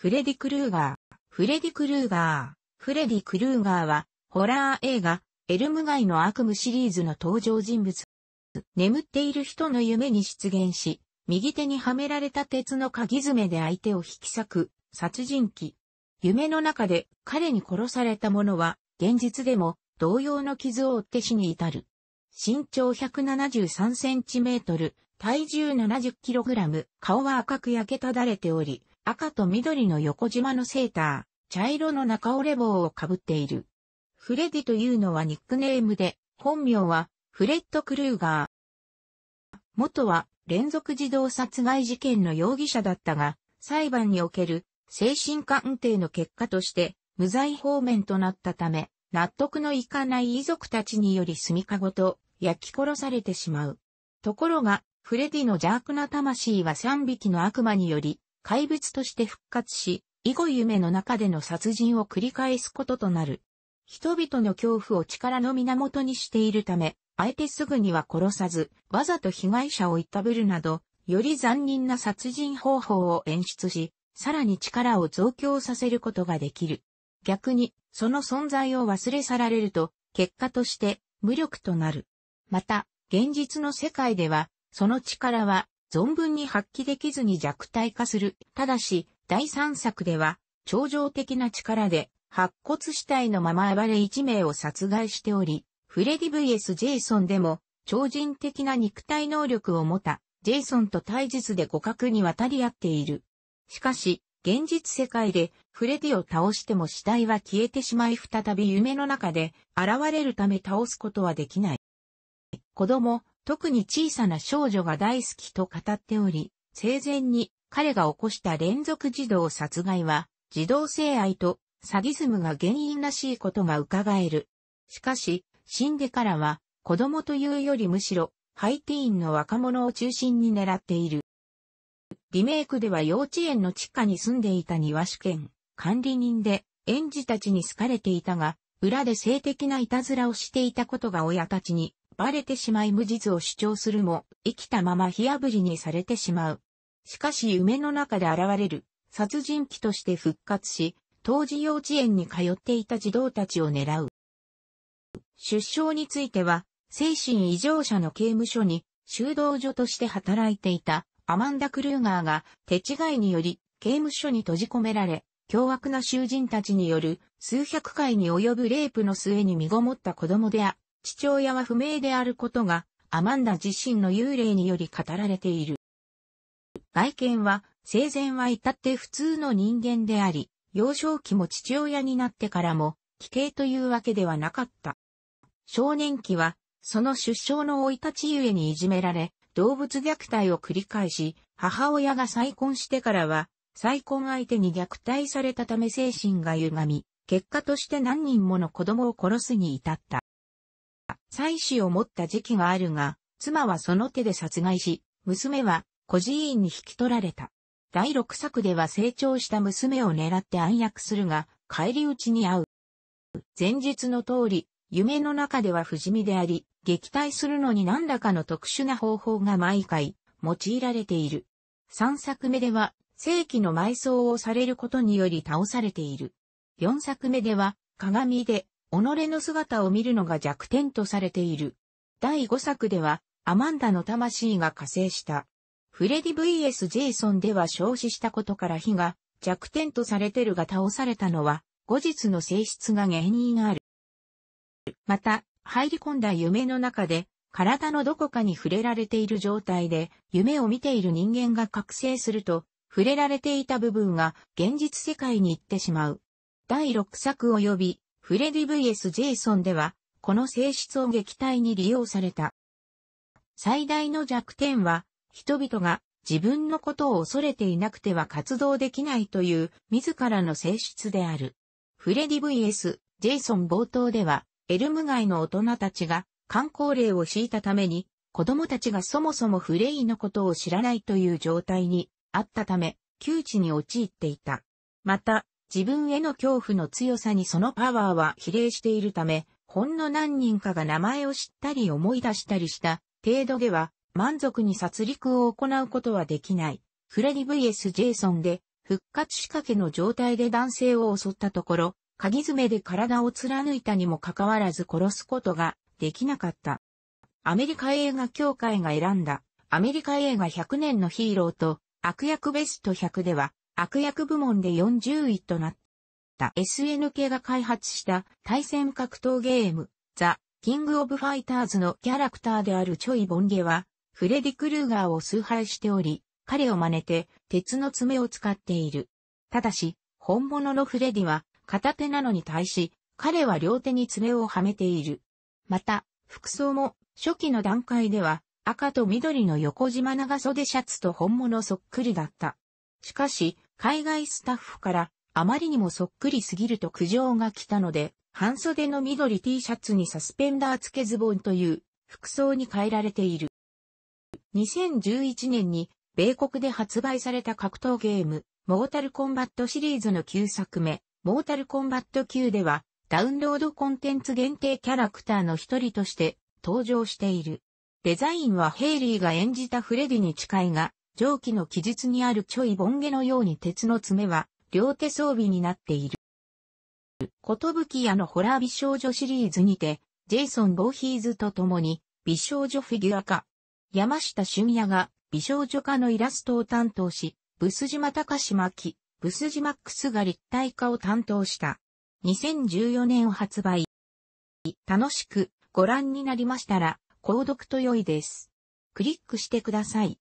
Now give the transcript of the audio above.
フレディ・クルーガー。フレディ・クルーガー。フレディ・クルーガーは、ホラー映画、エルム街の悪夢シリーズの登場人物。眠っている人の夢に出現し、右手にはめられた鉄の鍵爪で相手を引き裂く、殺人鬼。夢の中で彼に殺された者は、現実でも同様の傷を負って死に至る。身長173センチメートル、体重70キログラム、顔は赤く焼けただれており、赤と緑の横縞のセーター、茶色の中折れ帽をかぶっている。フレディというのはニックネームで、本名はフレッド・クルーガー。元は連続児童殺害事件の容疑者だったが、裁判における精神鑑定の結果として無罪方面となったため、納得のいかない遺族たちにより住みかごと焼き殺されてしまう。ところが、フレディの邪悪な魂は3匹の悪魔により怪物として復活し、以後夢の中での殺人を繰り返すこととなる。人々の恐怖を力の源にしているため、あえてすぐには殺さず、わざと被害者をいたぶるなど、より残忍な殺人方法を演出し、さらに力を増強させることができる。逆に、その存在を忘れ去られると、結果として無力となる。また、現実の世界では、その力は存分に発揮できずに弱体化する。ただし、第三作では、超常的な力で、白骨死体のまま暴れ一名を殺害しており、フレディ VS ジェイソンでも、超人的な肉体能力を持た、ジェイソンと対実で互角に渡り合っている。しかし、現実世界でフレディを倒しても死体は消えてしまい再び夢の中で現れるため倒すことはできない。子供、特に小さな少女が大好きと語っており、生前に彼が起こした連続児童殺害は、児童性愛とサディズムが原因らしいことが伺える。しかし、死んでからは、子供というよりむしろ、ハイティーンの若者を中心に狙っている。リメイクでは幼稚園の地下に住んでいた庭主権、管理人で、園児たちに好かれていたが、裏で性的ないたずらをしていたことが親たちにバレてしまい無実を主張するも、生きたまま火炙りにされてしまう。しかし夢の中で現れる、殺人鬼として復活し、当時幼稚園に通っていた児童たちを狙う。出生については、精神異常者の刑務所に修道所として働いていたアマンダ・クルーガーが手違いにより刑務所に閉じ込められ、凶悪な囚人たちによる数百回に及ぶレイプの末に身ごもった子供であ父親は不明であることが、アマンダ自身の幽霊により語られている。外見は、生前は至って普通の人間であり、幼少期も父親になってからも、奇形というわけではなかった。少年期は、その出生の老い立ちゆえにいじめられ、動物虐待を繰り返し、母親が再婚してからは、再婚相手に虐待されたため精神が歪み、結果として何人もの子供を殺すに至った。妻子を持った時期があるが、妻はその手で殺害し、娘は孤児院に引き取られた。第六作では成長した娘を狙って暗躍するが、帰り討ちに遭う。前日の通り、夢の中では不死身であり、撃退するのに何らかの特殊な方法が毎回用いられている。三作目では、正規の埋葬をされることにより倒されている。四作目では、鏡で己の姿を見るのが弱点とされている。第5作では、アマンダの魂が加勢した。フレディ VS ジェイソンでは消死したことから火が弱点とされてるが倒されたのは、後日の性質が原因ある。また、入り込んだ夢の中で、体のどこかに触れられている状態で、夢を見ている人間が覚醒すると、触れられていた部分が現実世界に行ってしまう。第6作及びフレディ VS ジェイソンでは、この性質を撃退に利用された。最大の弱点は、人々が自分のことを恐れていなくては活動できないという自らの性質である。フレディ VS ジェイソン冒頭では、エルム街の大人たちが観光令を敷いたために、子供たちがそもそもフレイのことを知らないという状態にあったため、窮地に陥っていた。また、自分への恐怖の強さにそのパワーは比例しているため、ほんの何人かが名前を知ったり思い出したりした程度では満足に殺戮を行うことはできない。フレディ VS ジェイソンで復活仕掛けの状態で男性を襲ったところ、鍵爪で体を貫いたにもかかわらず殺すことができなかった。アメリカ映画協会が選んだアメリカ映画100年のヒーローと悪役ベスト100では悪役部門で40位となった。SNK が開発した対戦格闘ゲーム、ザ・キング・オブ・ファイターズのキャラクターであるチョイ・ボンゲは、フレディ・クルーガーを崇拝しており、彼を真似て鉄の爪を使っている。ただし、本物のフレディは片手なのに対し、彼は両手に爪をはめている。また、服装も初期の段階では赤と緑の横縞長袖シャツと本物そっくりだった。しかし、海外スタッフからあまりにもそっくりすぎると苦情が来たので、半袖の緑 T シャツにサスペンダー付けズボンという服装に変えられている。2011年に米国で発売された格闘ゲーム、モータルコンバットシリーズの9作目、モータルコンバット9では、ダウンロードコンテンツ限定キャラクターの一人として登場している。デザインはヘイリーが演じたフレディに近いが、上記の記述にあるちょいボンゲのように鉄の爪は、両手装備になっている。ことぶき屋のホラー美少女シリーズにて、ジェイソン・ボーヒーズと共に、美少女フィギュア化。山下俊也が美少女化のイラストを担当し、ブス島高島木、ブス島クスが立体化を担当した。2014年発売。楽しくご覧になりましたら、購読と良いです。クリックしてください。